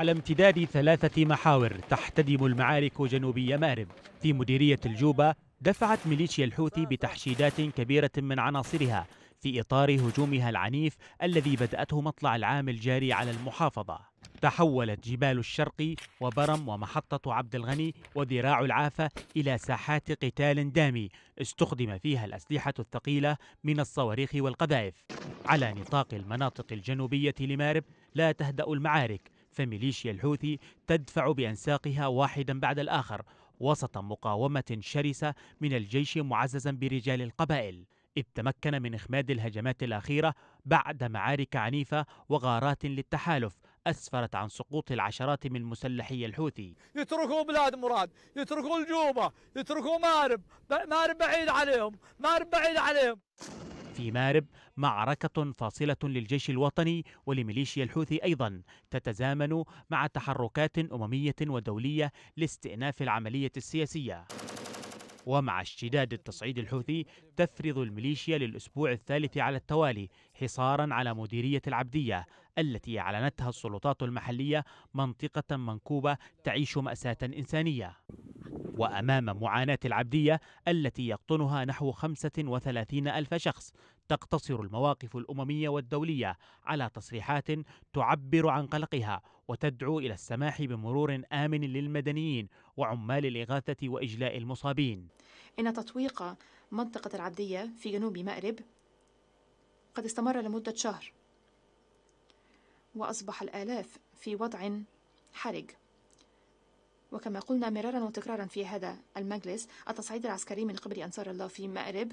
على امتداد ثلاثة محاور تحتدم المعارك جنوبي مارب في مديرية الجوبة دفعت ميليشيا الحوثي بتحشيدات كبيرة من عناصرها في إطار هجومها العنيف الذي بدأته مطلع العام الجاري على المحافظة تحولت جبال الشرق وبرم ومحطة عبد الغني وذراع العافة إلى ساحات قتال دامي استخدم فيها الأسلحة الثقيلة من الصواريخ والقذائف على نطاق المناطق الجنوبية لمارب لا تهدأ المعارك فميليشيا الحوثي تدفع بأنساقها واحدا بعد الآخر وسط مقاومة شرسة من الجيش معززا برجال القبائل إذ تمكن من إخماد الهجمات الأخيرة بعد معارك عنيفة وغارات للتحالف أسفرت عن سقوط العشرات من مسلحي الحوثي يتركوا بلاد مراد يتركوا الجوبة يتركوا مارب مارب بعيد عليهم مارب بعيد عليهم في مارب معركة فاصلة للجيش الوطني ولميليشيا الحوثي أيضا تتزامن مع تحركات أممية ودولية لاستئناف العملية السياسية ومع اشتداد التصعيد الحوثي تفرض الميليشيا للأسبوع الثالث على التوالي حصارا على مديرية العبدية التي أعلنتها السلطات المحلية منطقة منكوبة تعيش مأساة إنسانية وأمام معاناة العبدية التي يقطنها نحو 35 ألف شخص تقتصر المواقف الأممية والدولية على تصريحات تعبر عن قلقها وتدعو إلى السماح بمرور آمن للمدنيين وعمال الإغاثة وإجلاء المصابين إن تطويق منطقة العبدية في جنوب مأرب قد استمر لمدة شهر وأصبح الآلاف في وضع حرج وكما قلنا مرارا وتكرارا في هذا المجلس التصعيد العسكري من قبل أنصار الله في مأرب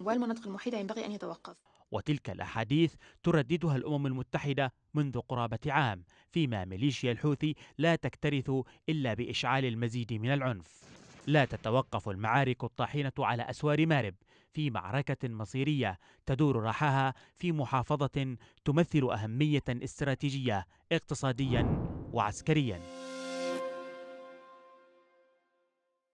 والمناطق المحيطة ينبغي أن يتوقف وتلك الأحاديث ترددها الأمم المتحدة منذ قرابة عام فيما ميليشيا الحوثي لا تكترث إلا بإشعال المزيد من العنف لا تتوقف المعارك الطاحنة على أسوار مارب في معركة مصيرية تدور رحاها في محافظة تمثل أهمية استراتيجية اقتصاديا وعسكريا